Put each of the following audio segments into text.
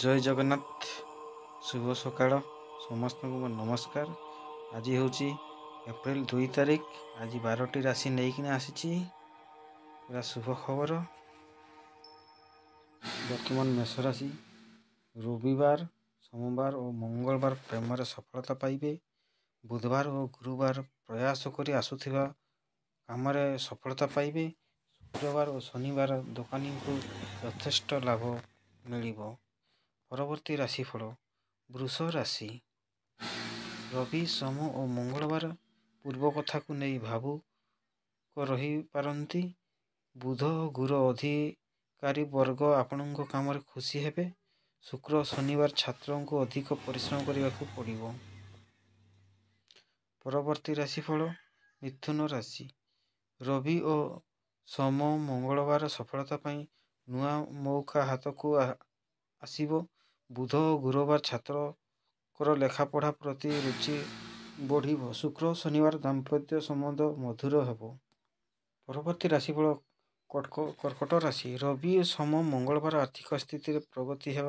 ଜୟ ଜଗନ୍ନାଥ ଶୁଭ ସକାଳ ସମସ୍ତଙ୍କୁ ମୋ ନମସ୍କାର ଆଜି ହେଉଛି ଏପ୍ରିଲ ଦୁଇ ତାରିଖ ଆଜି ବାରଟି ରାଶି ନେଇକିନା ଆସିଛି ପୁରା ଶୁଭ ଖବର ବର୍ତ୍ତମାନ ମେଷ ରାଶି ରବିବାର ସୋମବାର ଓ ମଙ୍ଗଳବାର ପ୍ରେମରେ ସଫଳତା ପାଇବେ ବୁଧବାର ଓ ଗୁରୁବାର ପ୍ରୟାସ କରି ଆସୁଥିବା କାମରେ ସଫଳତା ପାଇବେ ଶୁକ୍ରବାର ଓ ଶନିବାର ଦୋକାନୀଙ୍କୁ ଯଥେଷ୍ଟ ଲାଭ ମିଳିବ ପରବର୍ତ୍ତୀ ରାଶିଫଳ ବୃଷ ରାଶି ରବି ସୋମ ଓ ମଙ୍ଗଳବାର ପୂର୍ବ କଥାକୁ ନେଇ ଭାବୁକ ରହିପାରନ୍ତି ବୁଧ ଗୁରୁ ଅଧିକାରୀ ବର୍ଗ ଆପଣଙ୍କ କାମରେ ଖୁସି ହେବେ ଶୁକ୍ର ଶନିବାର ଛାତ୍ରଙ୍କୁ ଅଧିକ ପରିଶ୍ରମ କରିବାକୁ ପଡ଼ିବ ପରବର୍ତ୍ତୀ ରାଶିଫଳ ମିଥୁନ ରାଶି ରବି ଓ ସୋମ ମଙ୍ଗଳବାର ସଫଳତା ପାଇଁ ନୂଆ ମଉକା ହାତକୁ ଆସିବ ବୁଧ ଓ ଗୁରୁବାର ଛାତ୍ରଙ୍କର ଲେଖାପଢ଼ା ପ୍ରତି ରୁଚି ବଢ଼ିବ ଶୁକ୍ର ଶନିବାର ଦାମ୍ପତ୍ୟ ସମ୍ବନ୍ଧ ମଧୁର ହେବ ପରବର୍ତ୍ତୀ ରାଶି ରାଶିଫଳ କର୍କଟ ରାଶି ରବି ଓ ସମ ମଙ୍ଗଳବାର ଆର୍ଥିକ ସ୍ଥିତିରେ ପ୍ରଗତି ହେବ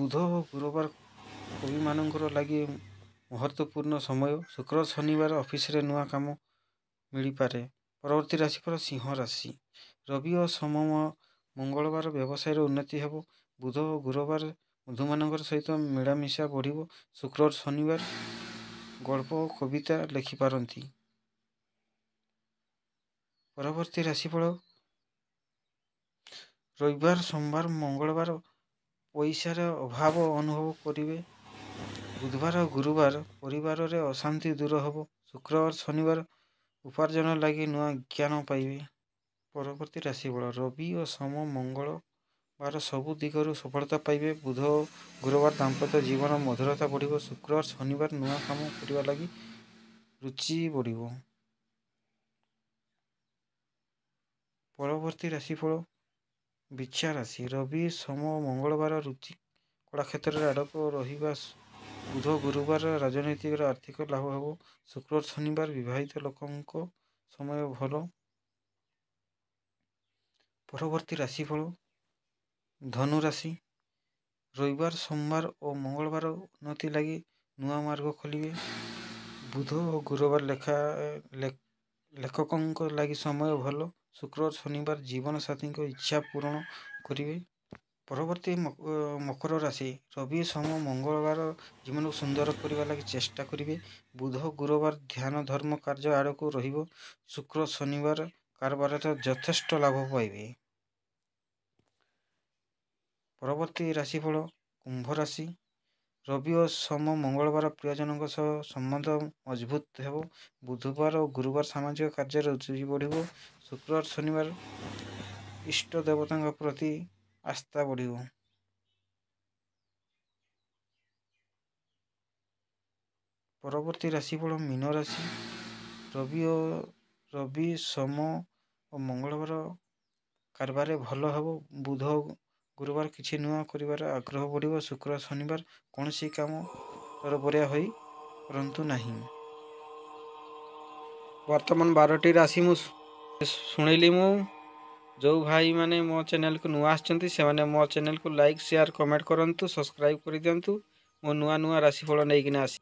ବୁଧ ଓ ଗୁରୁବାର କବିମାନଙ୍କର ଲାଗି ମହତ୍ତ୍ୱପୂର୍ଣ୍ଣ ସମୟ ଶୁକ୍ର ଶନିବାର ଅଫିସରେ ନୂଆ କାମ ମିଳିପାରେ ପରବର୍ତ୍ତୀ ରାଶି ଫଳ ସିଂହ ରାଶି ରବି ଓ ସମ ମଙ୍ଗଳବାର ବ୍ୟବସାୟର ଉନ୍ନତି ହେବ ବୁଧ ଗୁରୁବାର ବନ୍ଧୁମାନଙ୍କର ସହିତ ମିଳାମିଶା ବଢ଼ିବ ଶୁକ୍ରବାର ଶନିବାର ଗଳ୍ପ କବିତା ଲେଖିପାରନ୍ତି ପରବର୍ତ୍ତୀ ରାଶିଫଳ ରବିବାର ସୋମବାର ମଙ୍ଗଳବାର ପଇସାର ଅଭାବ ଅନୁଭବ କରିବେ ବୁଧବାର ଗୁରୁବାର ପରିବାରରେ ଅଶାନ୍ତି ଦୂର ହେବ ଶୁକ୍ରବାର ଶନିବାର ଉପାର୍ଜନ ଲାଗି ନୂଆ ଜ୍ଞାନ ପାଇବେ ପରବର୍ତ୍ତୀ ରାଶିଫଳ ରବି ଓ ସୋମ ମଙ୍ଗଳ ବାର ସବୁ ଦିଗରୁ ସଫଳତା ପାଇବେ ବୁଧ ଗୁରୁବାର ଦାମ୍ପତ୍ୟ ଜୀବନ ମଧୁରତା ବଢ଼ିବ ଶୁକ୍ରବାର ଶନିବାର ନୂଆ କାମ କରିବା ଲାଗି ରୁଚି ବଢ଼ିବ ପରବର୍ତ୍ତୀ ରାଶିଫଳ ବିଛା ରାଶି ରବି ସୋମ ମଙ୍ଗଳବାର ରୁଚି କଳା କ୍ଷେତ୍ରରେ ଆଡ଼କ ରହିବା ବୁଧ ଗୁରୁବାର ରାଜନୈତିକର ଆର୍ଥିକ ଲାଭ ହେବ ଶୁକ୍ରବାର ଶନିବାର ବିବାହିତ ଲୋକଙ୍କ ସମୟ ଭଲ ପରବର୍ତ୍ତୀ ରାଶିଫଳ ଧନୁରାଶି ରବିବାର ସୋମବାର ଓ ମଙ୍ଗଳବାର ଉନ୍ନତି ଲାଗି ନୂଆ ମାର୍ଗ ଖୋଲିବେ ବୁଧ ଓ ଗୁରୁବାର ଲେଖା ଲେଖକଙ୍କ ଲାଗି ସମୟ ଭଲ ଶୁକ୍ର ଶନିବାର ଜୀବନସାଥୀଙ୍କ ଇଚ୍ଛା ପୂରଣ କରିବେ ପରବର୍ତ୍ତୀ ମକର ରାଶି ରବି ସୋମ ମଙ୍ଗଳବାର ଜୀବନକୁ ସୁନ୍ଦର କରିବା ଲାଗି ଚେଷ୍ଟା କରିବେ ବୁଧ ଗୁରୁବାର ଧ୍ୟାନ ଧର୍ମ କାର୍ଯ୍ୟ ଆଡ଼କୁ ରହିବ ଶୁକ୍ର ଶନିବାର କାରବାରରେ ଯଥେଷ୍ଟ ଲାଭ ପାଇବେ ପରବର୍ତ୍ତୀ ରାଶିଫଳ କୁମ୍ଭ ରାଶି ରବି ଓ ସୋମ ମଙ୍ଗଳବାର ପ୍ରିୟଜନଙ୍କ ସହ ସମ୍ବନ୍ଧ ମଜବୁତ ହେବ ବୁଧବାର ଓ ଗୁରୁବାର ସାମାଜିକ କାର୍ଯ୍ୟରେ ଉତ୍ତେଜି ବଢ଼ିବ ଶୁକ୍ରବାର ଶନିବାର ଇଷ୍ଟ ଦେବତାଙ୍କ ପ୍ରତି ଆସ୍ଥା ବଢ଼ିବ ପରବର୍ତ୍ତୀ ରାଶି ଫଳ ମୀନ ରାଶି ରବି ଓ ରବି ସୋମ ଓ ମଙ୍ଗଳବାର କାରବାରରେ ଭଲ ହେବ ବୁଧ ଗୁରୁବାର କିଛି ନୂଆ କରିବାର ଆଗ୍ରହ ବଢ଼ିବ ଶୁକ୍ର ଶନିବାର କୌଣସି କାମ ତରବରିଆ ହୋଇ କରନ୍ତୁ ନାହିଁ ବର୍ତ୍ତମାନ ବାରଟି ରାଶି ମୁଁ ଶୁଣିଲି ମୁଁ ଯେଉଁ ଭାଇମାନେ ମୋ ଚ୍ୟାନେଲ୍କୁ ନୂଆ ଆସିଛନ୍ତି ସେମାନେ ମୋ ଚ୍ୟାନେଲ୍କୁ ଲାଇକ୍ ସେୟାର କମେଣ୍ଟ କରନ୍ତୁ ସବସ୍କ୍ରାଇବ୍ କରିଦିଅନ୍ତୁ ମୁଁ ନୂଆ ନୂଆ ରାଶିଫଳ ନେଇକିନା ଆସି